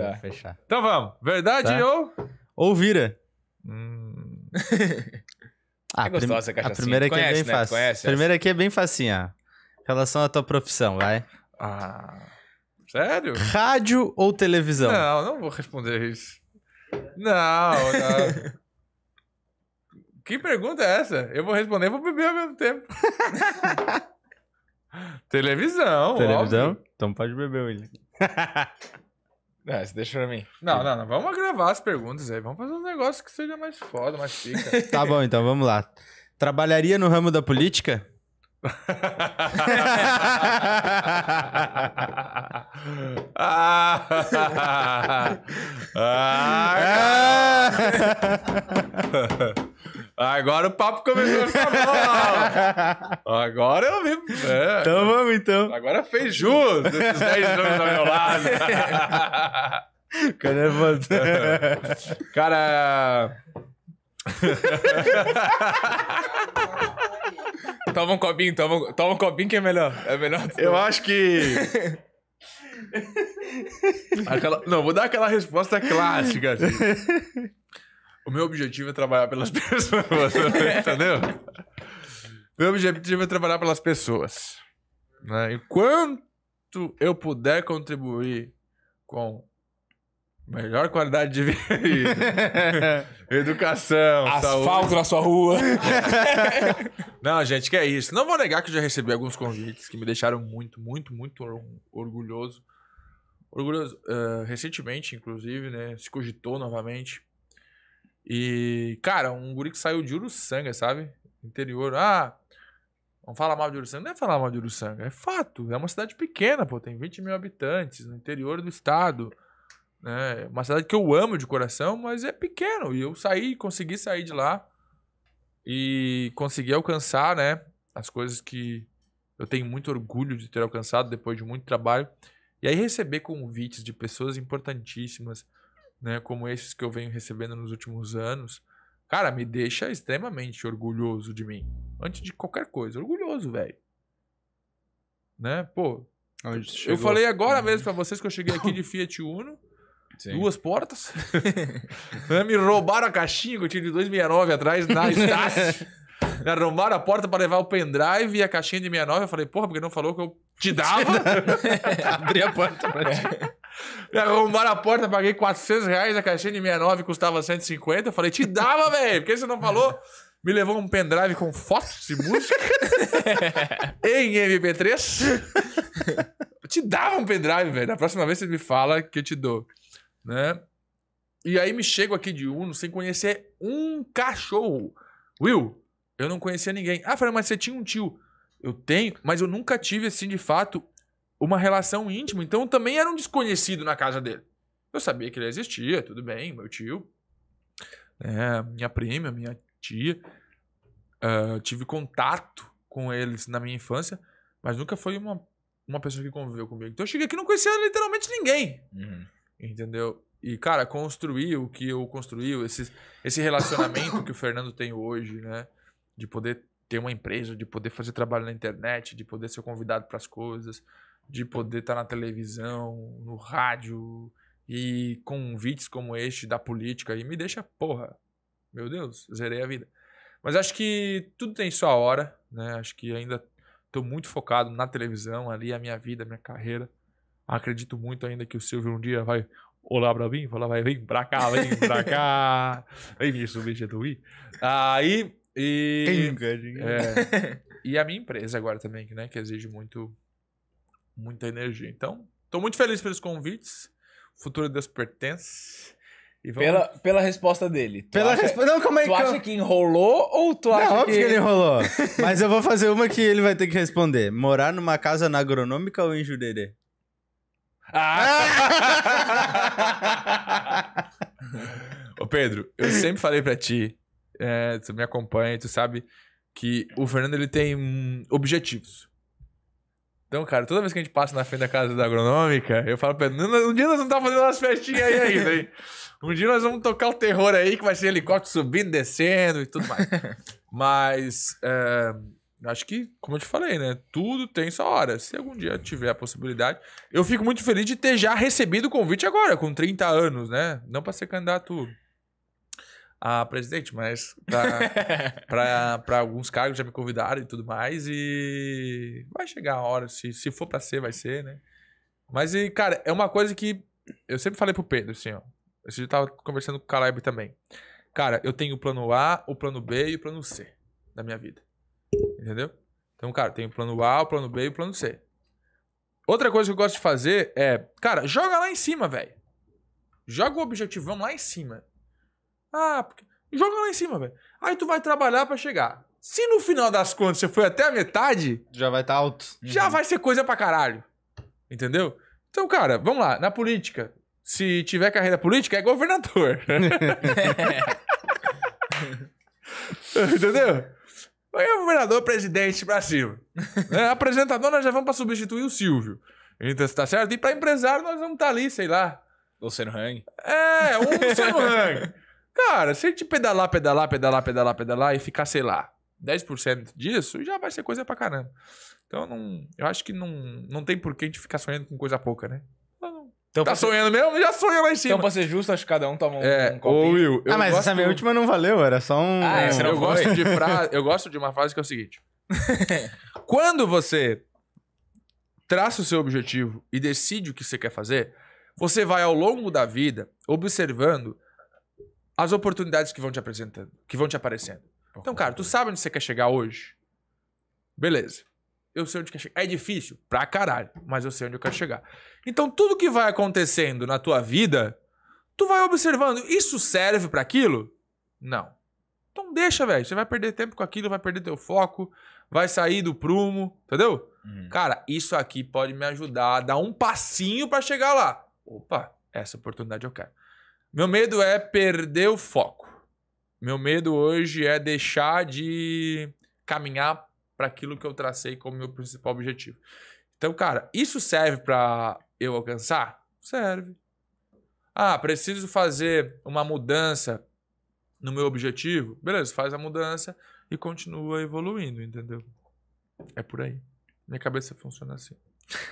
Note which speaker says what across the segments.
Speaker 1: tá. fechar. Então vamos. Verdade tá. ou. Ou vira. Hum. ah, é gostosa essa caixa A primeira aqui é bem né? fácil. Conhece a primeira essa? aqui é bem facinha. Relação à tua profissão, vai. Ah. Sério? Rádio ou televisão?
Speaker 2: Não, não vou responder isso. Não, não. que pergunta é essa? Eu vou responder e vou beber ao mesmo tempo.
Speaker 1: televisão. Televisão? Óbvio. Então pode beber, William.
Speaker 2: Não, é, deixa pra mim. Não, não, não. Vamos gravar as perguntas aí. Vamos fazer um negócio que seja mais foda, mais fica.
Speaker 1: tá bom, então vamos lá. Trabalharia no ramo da política?
Speaker 2: ah, Agora o papo começou a ficar bom. Agora eu vi. É. Então vamos, então. Agora fez jus desses 10 anos ao meu lado. Cara. Toma um copinho, toma, toma um copinho que é melhor. É melhor. Eu acho que. aquela... Não, vou dar aquela resposta clássica. Assim. O meu objetivo é trabalhar pelas pessoas, entendeu? Meu objetivo é trabalhar pelas pessoas. Né? Enquanto eu puder contribuir com Melhor qualidade de vida. Educação, Asfalto saúde. na sua rua. Não, gente, que é isso. Não vou negar que eu já recebi alguns convites que me deixaram muito, muito, muito orgulhoso. Orgulhoso. Uh, recentemente, inclusive, né? Se cogitou novamente. E, cara, um guri que saiu de Uruçanga, sabe? Interior. Ah, vamos falar mal de Uruçanga. Não é falar mal de Uruçanga, é fato. É uma cidade pequena, pô. Tem 20 mil habitantes no interior do estado né? É uma cidade que eu amo de coração, mas é pequeno. E eu saí, consegui sair de lá e consegui alcançar, né? As coisas que eu tenho muito orgulho de ter alcançado depois de muito trabalho. E aí receber convites de pessoas importantíssimas, né? Como esses que eu venho recebendo nos últimos anos. Cara, me deixa extremamente orgulhoso de mim. Antes de qualquer coisa. Orgulhoso, velho. Né? Pô, eu falei agora uhum. mesmo para vocês que eu cheguei aqui de Fiat Uno. Sim. Duas portas. Me roubaram a caixinha que eu tinha de 269 atrás na Estácio. Me arrombaram a porta para levar o pendrive e a caixinha de 69. Eu falei, porra, porque não falou que eu te dava? Abri a porta para ti. Me arrombaram a porta, paguei 400 reais, a caixinha de 69 custava 150. Eu falei, te dava, velho, por que você não falou? Me levou um pendrive com fotos e música em MP3. Eu te dava um pendrive, velho. Da próxima vez você me fala que eu te dou né? E aí me chego aqui de Uno sem conhecer um cachorro. Will, eu não conhecia ninguém. Ah, falei, mas você tinha um tio. Eu tenho, mas eu nunca tive, assim, de fato, uma relação íntima. Então eu também era um desconhecido na casa dele. Eu sabia que ele existia, tudo bem, meu tio, é, minha prima, minha tia. Uh, tive contato com eles na minha infância, mas nunca foi uma, uma pessoa que conviveu comigo. Então eu cheguei aqui e não conhecia literalmente ninguém. Uhum. Entendeu? E, cara, construir o que eu construí, esse, esse relacionamento que o Fernando tem hoje, né? De poder ter uma empresa, de poder fazer trabalho na internet, de poder ser convidado para as coisas, de poder estar tá na televisão, no rádio e convites como este da política e me deixa porra. Meu Deus, zerei a vida. Mas acho que tudo tem sua hora, né? Acho que ainda estou muito focado na televisão, ali a minha vida, a minha carreira. Acredito muito ainda que o Silvio um dia vai olhar para mim e falar, vai, vem pra cá, vem pra cá, vem me substituir. Aí, e... é, e a minha empresa agora também, né, que exige muito, muita energia. Então, estou muito feliz pelos convites. O futuro das pertence. Vamos... Pela, pela resposta dele. Pela acha, resp... Não, como é que. Tu acha que enrolou ou tu acha não, que. óbvio que ele enrolou.
Speaker 1: Mas eu vou fazer uma que ele vai ter que responder. Morar numa casa na agronômica ou em Jurerê?
Speaker 2: Ah! Ô Pedro, eu sempre falei para ti, é, tu me acompanha, tu sabe que o Fernando ele tem hum, objetivos. Então, cara, toda vez que a gente passa na frente da casa da agronômica, eu falo pra ele, um dia nós vamos tá fazendo umas festinhas aí ainda, hein? Um dia nós vamos tocar o terror aí, que vai ser helicóptero subindo, descendo e tudo mais. Mas, é, Acho que, como eu te falei, né? Tudo tem sua hora. Se algum dia tiver a possibilidade. Eu fico muito feliz de ter já recebido o convite agora, com 30 anos, né? Não para ser candidato a presidente, mas para alguns cargos já me convidaram e tudo mais. E vai chegar a hora. Se, se for para ser, vai ser, né? Mas, e, cara, é uma coisa que eu sempre falei pro Pedro, assim, ó. Eu já eu tava conversando com o Caleb também. Cara, eu tenho o plano A, o plano B e o plano C da minha vida. Entendeu? Então, cara, tem o plano A, o plano B e o plano C. Outra coisa que eu gosto de fazer é, cara, joga lá em cima, velho. Joga o objetivão lá em cima. Ah, porque... joga lá em cima, velho. Aí tu vai trabalhar para chegar. Se no final das contas você foi até a metade, já vai estar tá alto. Já uhum. vai ser coisa pra caralho. Entendeu? Então, cara, vamos lá, na política, se tiver carreira política é governador. Entendeu? é governador, presidente pra cima. é, apresentador, nós já vamos pra substituir o Silvio. Então, tá certo? E pra empresário, nós vamos estar tá ali, sei lá. Luciano Hang. É, um Luciano Hang. Cara, se a gente pedalar, pedalar, pedalar, pedalar, pedalar e ficar, sei lá, 10% disso, já vai ser coisa pra caramba. Então, não, eu acho que não, não tem por que a gente ficar sonhando com coisa pouca, né?
Speaker 1: Então, tá sonhando ser...
Speaker 2: mesmo? Já sonhou lá em cima. Então, pra ser justo, acho que cada um toma um, é, um copinho. Will, ah, mas gosto... essa minha última
Speaker 1: não valeu, era só um. Ah, você não eu, gosto de fra...
Speaker 2: eu gosto de uma frase que é o seguinte: Quando você traça o seu objetivo e decide o que você quer fazer, você vai ao longo da vida observando as oportunidades que vão te apresentando, que vão te aparecendo. Então, cara, tu sabe onde você quer chegar hoje? Beleza eu sei onde quer chegar. É difícil? Pra caralho, mas eu sei onde eu quero chegar. Então, tudo que vai acontecendo na tua vida, tu vai observando. Isso serve para aquilo? Não. Então deixa, velho. Você vai perder tempo com aquilo, vai perder teu foco, vai sair do prumo, entendeu? Uhum. Cara, isso aqui pode me ajudar a dar um passinho para chegar lá. Opa, essa oportunidade eu quero. Meu medo é perder o foco. Meu medo hoje é deixar de caminhar para aquilo que eu tracei como meu principal objetivo. Então, cara, isso serve para eu alcançar? Serve. Ah, preciso fazer uma mudança no meu objetivo? Beleza, faz a mudança e continua evoluindo, entendeu? É por aí. Minha cabeça funciona assim.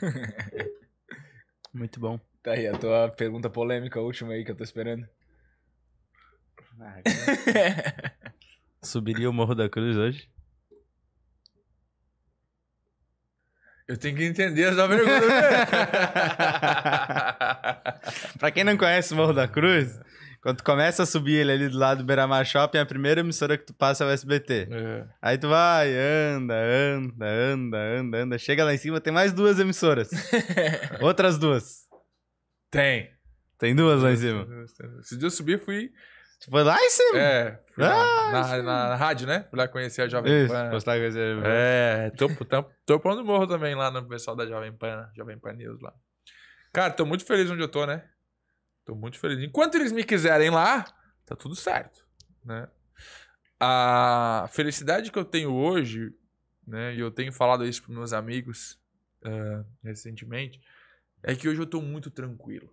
Speaker 2: Muito bom. Tá aí a tua pergunta polêmica, a última aí que eu tô esperando. Ah,
Speaker 1: Subiria o Morro da Cruz hoje?
Speaker 2: Eu tenho que entender essa pergunta. Né? pra quem não
Speaker 1: conhece o Morro da Cruz, quando tu começa a subir ele ali do lado do Beira-Mar Shopping, é a primeira emissora que tu passa é o SBT. É. Aí tu vai, anda, anda, anda, anda, anda. Chega lá em cima, tem mais duas emissoras. Outras duas. Tem. Tem duas lá em cima.
Speaker 2: Se eu subir, fui
Speaker 1: Tu tipo, foi lá e você. É, fui lá, ah, na, na, na,
Speaker 2: rádio, né? Fui lá conhecer a Jovem Pan. gostar de conhecer a É, tô, tô, tô pondo morro também lá no pessoal da Jovem Pan, né? Jovem Pan News lá. Cara, tô muito feliz onde eu tô, né? Tô muito feliz. Enquanto eles me quiserem lá, tá tudo certo, né? A felicidade que eu tenho hoje, né? E eu tenho falado isso pros meus amigos uh, recentemente, é que hoje eu tô muito tranquilo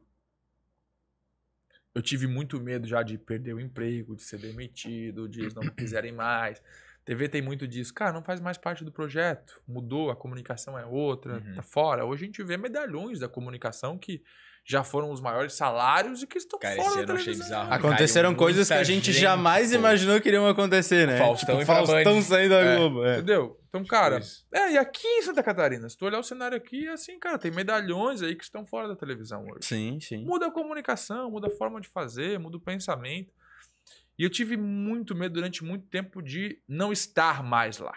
Speaker 2: eu tive muito medo já de perder o emprego, de ser demitido, de eles não me quiserem mais. TV tem muito disso. Cara, não faz mais parte do projeto. Mudou, a comunicação é outra, uhum. tá fora. Hoje a gente vê medalhões da comunicação que já foram os maiores salários e que estão Cara, fora da achei bizarro. Aconteceram coisas que a gente, gente jamais
Speaker 1: imaginou que iriam acontecer, né? Faustão, tipo, Faustão saindo da é. Globo. É. Entendeu? Então, tipo cara,
Speaker 2: é, e aqui em Santa Catarina, se tu olhar o cenário aqui, é assim, cara, tem medalhões aí que estão fora da televisão hoje. Sim, sim. Muda a comunicação, muda a forma de fazer, muda o pensamento. E eu tive muito medo durante muito tempo de não estar mais lá.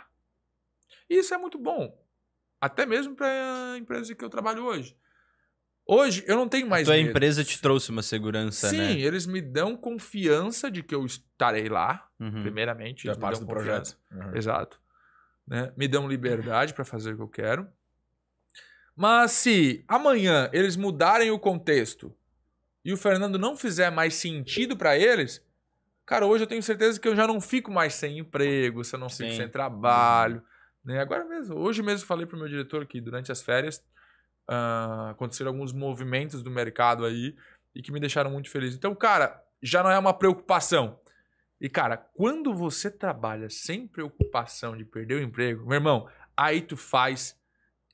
Speaker 2: E isso é muito bom. Até mesmo para a empresa que eu trabalho hoje. Hoje eu não tenho mais a tua A empresa
Speaker 1: te trouxe uma segurança, Sim, né? Sim,
Speaker 2: eles me dão confiança de que eu estarei lá, uhum. primeiramente. Da parte do projeto. Uhum. Exato. Né? Me dão liberdade para fazer o que eu quero. Mas se amanhã eles mudarem o contexto e o Fernando não fizer mais sentido para eles, Cara, hoje eu tenho certeza que eu já não fico mais sem emprego, se eu não Sim. fico sem trabalho. Né? Agora mesmo, hoje mesmo falei para o meu diretor que durante as férias uh, aconteceram alguns movimentos do mercado aí e que me deixaram muito feliz. Então, cara, já não é uma preocupação. E, cara, quando você trabalha sem preocupação de perder o emprego, meu irmão, aí tu faz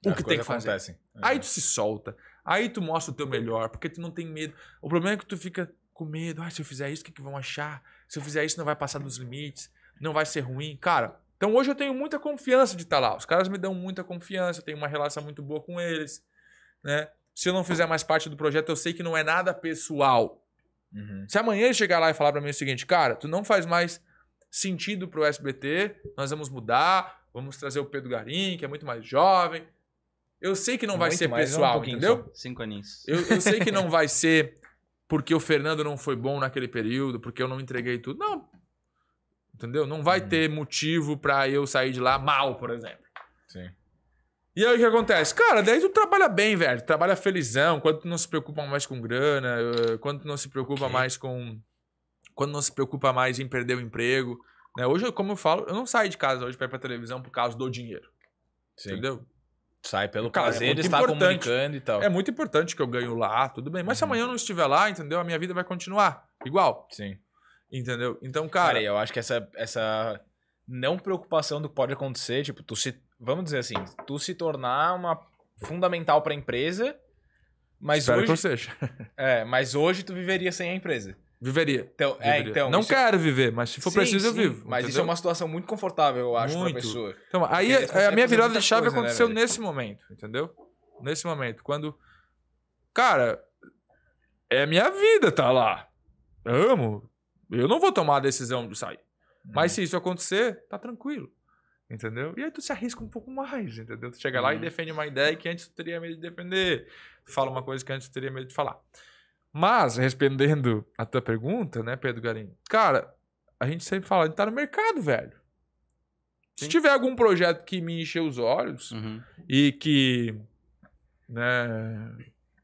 Speaker 1: o é, que tem que fazer. É. Aí tu se
Speaker 2: solta. Aí tu mostra o teu melhor, porque tu não tem medo. O problema é que tu fica com medo. Ah, se eu fizer isso, o que, que vão achar? Se eu fizer isso, não vai passar dos limites, não vai ser ruim. Cara, então hoje eu tenho muita confiança de estar tá lá. Os caras me dão muita confiança, eu tenho uma relação muito boa com eles, né? Se eu não fizer mais parte do projeto, eu sei que não é nada pessoal. Uhum. Se amanhã ele chegar lá e falar para mim o seguinte, cara, tu não faz mais sentido pro SBT, nós vamos mudar, vamos trazer o Pedro Garim, que é muito mais jovem. Eu sei que não é muito vai ser é pessoal, um entendeu? Cinco aninhos. Eu, eu sei que não vai ser porque o Fernando não foi bom naquele período, porque eu não entreguei tudo. Não. Entendeu? Não vai hum. ter motivo para eu sair de lá mal, por exemplo. Sim. E aí o que acontece? Cara, daí tu trabalha bem, velho. Tu trabalha felizão. Quando tu não se preocupa mais com grana, eh, quando tu não se preocupa mais com. Quando não se preocupa mais em perder o emprego. Né? Hoje, como eu falo, eu não saio de casa hoje pra ir pra televisão por causa do dinheiro. Sim. Entendeu? Sai pelo Cara, é prazer é de estar comunicando e tal. É muito importante que eu ganho lá, tudo bem. Mas uhum. se amanhã eu não estiver lá, entendeu? A minha vida vai continuar igual. Sim. Entendeu? Então, cara... Cara, eu acho que essa, essa não preocupação do que pode acontecer, tipo, tu se... Vamos dizer assim, tu se tornar uma fundamental pra empresa,
Speaker 1: mas Espero hoje... que eu seja.
Speaker 2: É, mas hoje tu viveria sem a empresa. Viveria. Então, é, viveria. É, então, não é quero viver, mas se for sim, preciso, sim, eu vivo. Mas entendeu? isso é uma situação muito confortável, eu acho, muito. pra pessoa. Então, aí é a minha virada de chave coisa, né, aconteceu né, nesse momento, entendeu? Nesse momento. Quando. Cara, é minha vida, tá lá. amo. Eu não vou tomar a decisão de sair. Hum. Mas se uhum. isso acontecer, tá tranquilo. Entendeu? E aí tu se arrisca um pouco mais, entendeu? Tu chega hum. lá e uhum. defende uma ideia que antes tu teria medo de defender. Tu fala uma coisa que antes tu teria medo de falar. Mas, respondendo a tua pergunta, né, Pedro Garim? Cara, a gente sempre fala, a gente tá no mercado, velho. Sim. Se tiver algum projeto que me encheu os olhos uhum. e que né,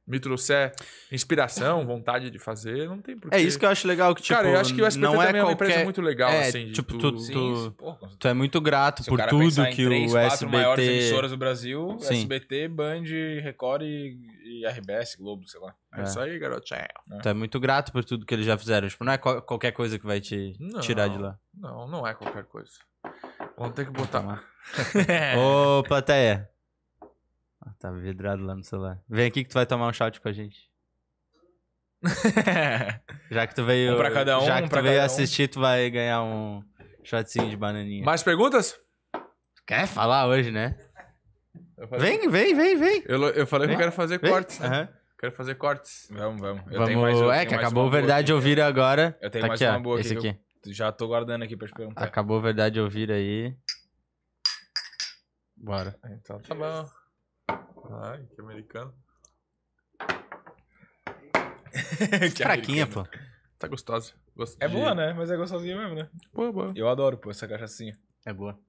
Speaker 2: me trouxer inspiração, vontade de fazer, não tem porquê. É isso que eu acho legal. Que, tipo, Cara, eu tipo, acho que o SPT não é, qualquer... é uma empresa muito legal, é, assim. tipo, tu, tu,
Speaker 1: tu, tu, é muito grato Se por tudo que o SBT... maiores emissoras do Brasil, Sim. SBT,
Speaker 2: Band, Record e RBS, Globo, sei lá. É, é. isso aí, garoto. É. Tu é muito
Speaker 1: grato por tudo que eles já fizeram. Tipo, não é qualquer coisa que vai te não, tirar de lá.
Speaker 2: Não, não é qualquer coisa. Vamos ter que botar lá.
Speaker 1: É. Ô, plateia. Ah, tá vidrado lá no celular. Vem aqui que tu vai tomar um shot com a gente. já que tu veio. Um pra cada um. Já que um tu veio um. assistir, tu vai ganhar um shotzinho de bananinha. Mais perguntas? Quer falar hoje, né? Falei, vem, vem, vem, vem. Eu, eu falei vem, que eu quero fazer vem. cortes, né? Uhum.
Speaker 2: Quero fazer cortes. Vamos, vamos. Eu vamos... Mais, é, que acabou Verdade Ouvir agora. Eu tenho tá mais aqui, uma boa aqui. Esse aqui. já tô guardando aqui pra te perguntar.
Speaker 1: Acabou Verdade Ouvir aí.
Speaker 2: Bora. Então tá bom. Ai, que americano. que Fraquinha, americano. pô. Tá gostosa. Gosto é de... boa, né? Mas é gostosinha mesmo, né? Boa, boa. Eu adoro, pô, essa
Speaker 1: cachaçinha. É boa.